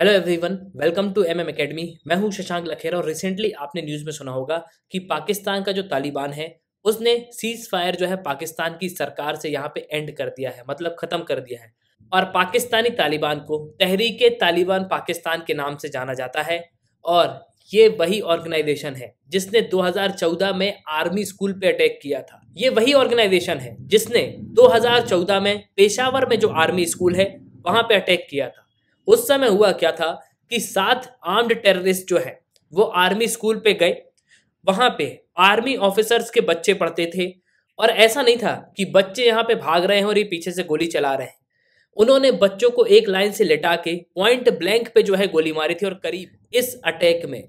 hello everyone welcome to MM academy मैं हूं शशांक लखेरा और रिसेंटली आपने न्यूज़ में सुना होगा कि पाकिस्तान का जो तालिबान है उसने सीज फायर जो है पाकिस्तान की सरकार से यहाँ पे एंड कर दिया है मतलब ख़त्म कर दिया है और पाकिस्तानी तालिबान को तहरीक तालिबान पाकिस्तान के नाम से जाना जाता है और ये वही ऑर्गेनाइजेशन है जिसने 2014 में आर्मी स्कूल पे अटैक किया था ये वही ऑर्गेनाइजेशन है जिसने 2014 में पेशावर में जो आर्मी स्कूल है वहां पे अटैक किया था उस समय हुआ क्या था कि सात आर्म्ड टेररिस्ट जो है वो आर्मी स्कूल पे गए वहां पे आर्मी ऑफिसर्स के बच्चे पढ़ते थे और ऐसा नहीं था कि बच्चे यहाँ पे भाग रहे हैं और ये पीछे से गोली चला रहे हैं उन्होंने बच्चों को एक लाइन से लेटा के पॉइंट ब्लैंक पे जो है गोली मारी थी और करीब इस अटैक में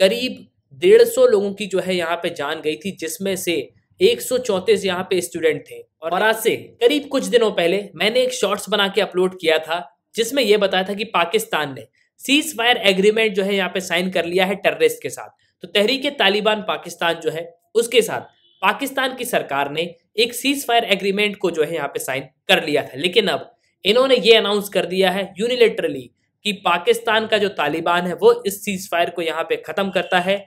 करीब डेढ़ सौ लोगों की जो है यहाँ पे जान गई थी जिसमें से एक सौ चौंतीस यहाँ पे स्टूडेंट थे और आज से करीब कुछ दिनों पहले मैंने एक शॉर्ट्स बना के अपलोड किया था जिसमें यह बताया था कि पाकिस्तान ने सीज फायर एग्रीमेंट जो है यहाँ पे साइन कर लिया है टेररिस्ट के साथ तो तहरीके तालिबान पाकिस्तान जो है उसके साथ पाकिस्तान की सरकार ने एक सीज फायर एग्रीमेंट को जो है यहाँ पे साइन कर लिया था लेकिन अब इन्होंने ये अनाउंस कर दिया है यूनिलेटरली कि पाकिस्तान का जो तालिबान है वो इस सीज फायर को यहाँ पे खत्म करता है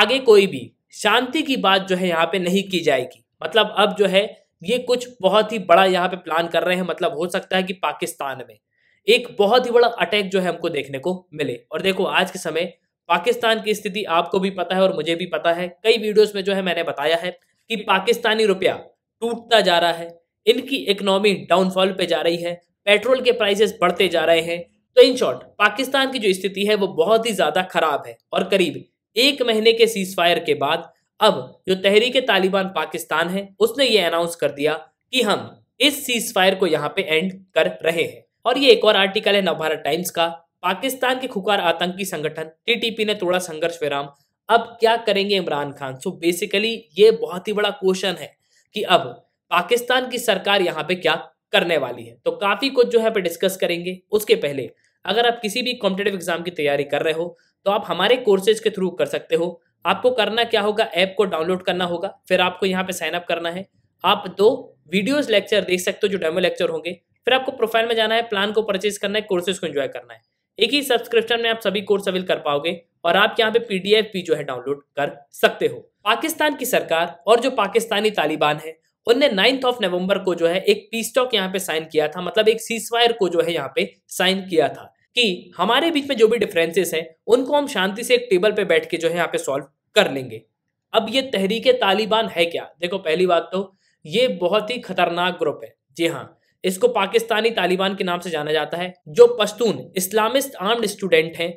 आगे कोई भी शांति की बात जो है यहाँ पे नहीं की जाएगी मतलब अब जो है ये कुछ बहुत ही बड़ा यहाँ पे प्लान कर रहे हैं मतलब हो सकता है कि पाकिस्तान में एक बहुत ही बड़ा अटैक जो है हमको देखने को मिले और देखो आज के समय पाकिस्तान की स्थिति आपको भी पता है और मुझे भी पता है कई वीडियोस में जो है मैंने बताया है कि पाकिस्तानी रुपया टूटता जा रहा है इनकी इकोनॉमी डाउनफॉल पे जा रही है पेट्रोल के प्राइसेस बढ़ते जा रहे हैं तो इन शॉर्ट पाकिस्तान की जो स्थिति है वो बहुत ही ज़्यादा खराब है और करीब एक महीने के सीज फायर के बाद अब जो तहरीके तालिबान पाकिस्तान है उसने ये अनाउंस कर दिया कि हम इस सीज फायर को यहाँ पे एंड कर रहे हैं और ये एक और आर्टिकल है नवभारत टाइम्स का पाकिस्तान के खुकार आतंकी संगठन टीटीपी ने तोड़ा संघर्ष विराम अब क्या करेंगे इमरान खान सो बेसिकली ये बहुत ही बड़ा क्वेश्चन है कि अब पाकिस्तान की सरकार यहाँ पे क्या करने वाली है तो काफी कुछ जो है पे डिस्कस करेंगे उसके पहले अगर आप किसी भी कॉम्पिटेटिव एग्जाम की तैयारी कर रहे हो तो आप हमारे कोर्सेज के थ्रू कर सकते हो आपको करना क्या होगा ऐप को डाउनलोड करना होगा फिर आपको यहाँ पे साइन अप करना है आप दो वीडियोस लेक्चर देख सकते हो जो डेमो लेक्चर होंगे फिर आपको प्रोफाइल में जाना है प्लान को परचेज करना है कोर्सेज को एंजॉय करना है एक ही सब्सक्रिप्शन में आप सभी कोर्स अवेल कर पाओगे और आप यहाँ पे पीडीएफ भी जो है डाउनलोड कर सकते हो पाकिस्तान की सरकार और जो पाकिस्तानी तालिबान है उनने नाइन्थ ऑफ नवंबर को जो है एक पीस टॉक यहाँ पे साइन किया था मतलब एक सीजवायर को जो है यहाँ पे साइन किया था कि हमारे बीच में जो भी डिफरेंसेस हैं उनको हम शांति से एक टेबल पे बैठ के जो है यहाँ पे सॉल्व कर लेंगे अब ये तहरीक तालिबान है क्या देखो पहली बात तो ये बहुत ही खतरनाक ग्रुप है जी हाँ इसको पाकिस्तानी तालिबान के नाम से जाना जाता है जो पश्तून इस्लामिस्ट आर्म्ड स्टूडेंट हैं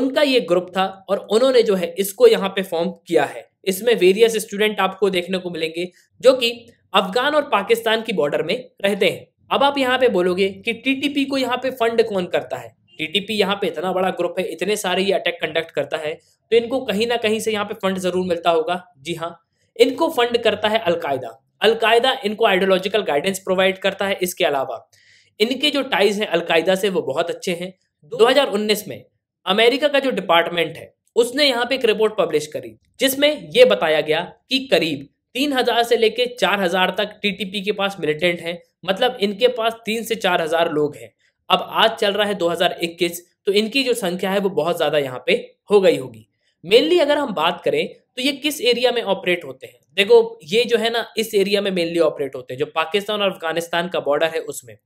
उनका ये ग्रुप था और उन्होंने जो है इसको यहाँ पे फॉर्म किया है इसमें वेरियस स्टूडेंट आपको देखने को मिलेंगे जो कि अफगान और पाकिस्तान की बॉर्डर में रहते हैं अब आप यहाँ पे बोलोगे कि टीटीपी को यहाँ पे फंड कौन करता है टीटीपी यहाँ पे इतना बड़ा ग्रुप है इतने सारे ये अटैक कंडक्ट करता है तो इनको कहीं ना कहीं से यहाँ पे फंड जरूर मिलता होगा जी हाँ इनको फंड करता है अलकायदा अलकायदा इनको आइडियोलॉजिकल गाइडेंस प्रोवाइड करता है इसके अलावा इनके जो टाइज हैं अलकायदा से वो बहुत अच्छे हैं 2019 में अमेरिका का जो डिपार्टमेंट है उसने यहाँ पे एक रिपोर्ट पब्लिश करी जिसमें यह बताया गया कि करीब 3000 से लेके 4000 तक टीटीपी के पास मिलिटेंट हैं मतलब इनके पास तीन से चार हजार लोग हैं अब आज चल रहा है 2021 तो इनकी जो संख्या है वो बहुत ज़्यादा यहाँ पे हो गई होगी मेनली अगर हम बात करें तो ये किस एरिया में ऑपरेट होते हैं देखो ये जो है ना इस एरिया में मेनली ऑपरेट होते हैं जो पाकिस्तान और अफगानिस्तान का बॉर्डर है उसमें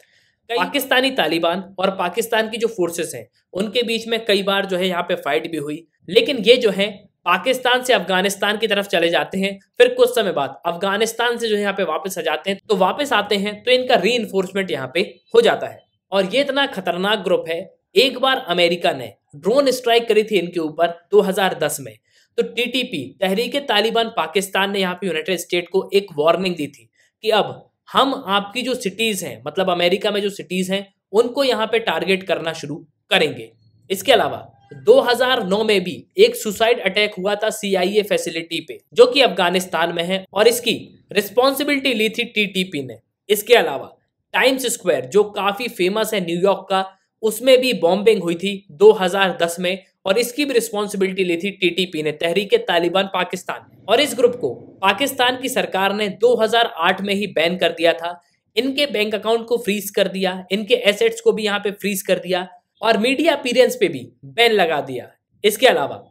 पाकिस्तानी तालिबान और पाकिस्तान की जो फोर्सेस हैं उनके बीच में कई बार जो है यहाँ पे फाइट भी हुई लेकिन ये जो है पाकिस्तान से अफगानिस्तान की तरफ चले जाते हैं फिर कुछ समय बाद अफगानिस्तान से जो है यहाँ पे वापस आ जाते हैं तो वापस आते हैं तो इनका री इन्फोर्समेंट यहाँ पे हो जाता है और ये इतना खतरनाक ग्रुप है एक बार अमेरिका ने ड्रोन स्ट्राइक करी थी इनके ऊपर 2010 में तो टीटीपी तहरीक तालिबान पाकिस्तान ने यहाँ पे यूनाइटेड स्टेट को एक वार्निंग दी थी कि अब हम आपकी जो सिटीज हैं मतलब अमेरिका में जो सिटीज हैं उनको यहाँ पे टारगेट करना शुरू करेंगे इसके अलावा 2009 में भी एक सुसाइड अटैक हुआ था सीआईए फैसिलिटी पे जो कि अफगानिस्तान में है और इसकी रिस्पॉन्सिबिलिटी ली थी टीटीपी ने इसके अलावा टाइम्स स्क्वायर जो काफी फेमस है न्यूयॉर्क का उसमें भी बॉम्बिंग हुई थी 2010 में और इसकी भी रिस्पॉन्सिबिलिटी ली थी टीटीपी ने तहरीक तालिबान पाकिस्तान और इस ग्रुप को पाकिस्तान की सरकार ने 2008 में ही बैन कर दिया था इनके बैंक अकाउंट को फ्रीज कर दिया इनके एसेट्स को भी यहाँ पे फ्रीज कर दिया और मीडिया अपीरेंस पे भी बैन लगा दिया इसके अलावा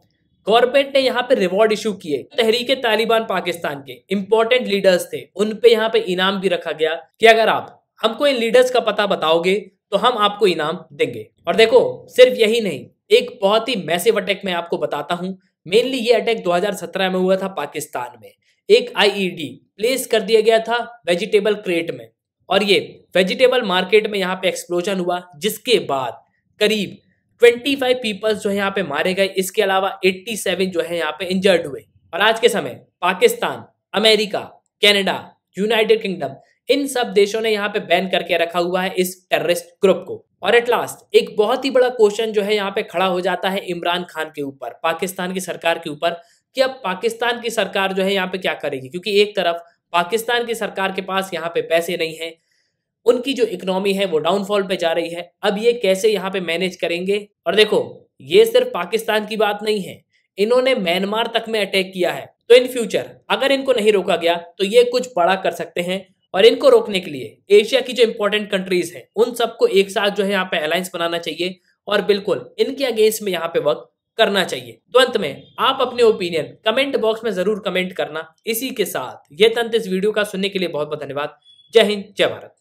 गवर्नमेंट ने यहाँ पे रिवॉर्ड इशू किए तहरीके तालिबान पाकिस्तान के इंपॉर्टेंट लीडर्स थे उन यहाँ पे इनाम भी रखा गया कि अगर आप हमको इन लीडर्स का पता बताओगे तो हम आपको इनाम देंगे और देखो सिर्फ यही नहीं एक बहुत ही मैसिव अटैक मैं आपको बताता हूँ मेनली ये अटैक 2017 में हुआ था पाकिस्तान में एक आईईडी प्लेस e कर दिया गया था वेजिटेबल क्रेट में और ये वेजिटेबल मार्केट में यहाँ पे एक्सप्लोजन हुआ जिसके बाद करीब 25 पीपल्स जो है यहाँ पे मारे गए इसके अलावा 87 जो है यहाँ पे इंजर्ड हुए और आज के समय Pakistan America Canada United Kingdom इन सब देशों ने यहाँ पे बैन करके रखा हुआ है इस टेररिस्ट ग्रुप को और एट लास्ट एक बहुत ही बड़ा क्वेश्चन जो है यहाँ पे खड़ा हो जाता है इमरान खान के ऊपर पाकिस्तान की सरकार के ऊपर कि अब पाकिस्तान की सरकार जो है यहाँ पे क्या करेगी क्योंकि एक तरफ पाकिस्तान की सरकार के पास यहाँ पे पैसे नहीं है उनकी जो इकोनॉमी है वो डाउनफॉल पे जा रही है अब ये कैसे यहाँ पे मैनेज करेंगे और देखो ये सिर्फ पाकिस्तान की बात नहीं है इन्होंने म्यांमार तक में अटैक किया है तो इन फ्यूचर अगर इनको नहीं रोका गया तो ये कुछ बड़ा कर सकते हैं और इनको रोकने के लिए एशिया की जो इंपॉर्टेंट कंट्रीज हैं उन सबको एक साथ जो है यहाँ पे अलायंस बनाना चाहिए और बिल्कुल इनके अगेंस्ट में यहाँ पे वर्क करना चाहिए तो अंत में आप अपने ओपिनियन कमेंट बॉक्स में जरूर कमेंट करना इसी के साथ ये तंत्र इस वीडियो का सुनने के लिए बहुत बहुत धन्यवाद जय हिंद जय भारत